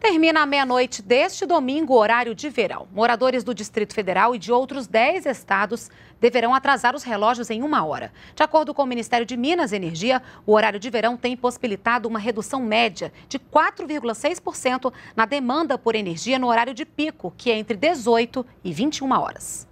Termina à meia-noite deste domingo o horário de verão. Moradores do Distrito Federal e de outros 10 estados deverão atrasar os relógios em uma hora. De acordo com o Ministério de Minas e Energia, o horário de verão tem possibilitado uma redução média de 4,6% na demanda por energia no horário de pico, que é entre 18 e 21 horas.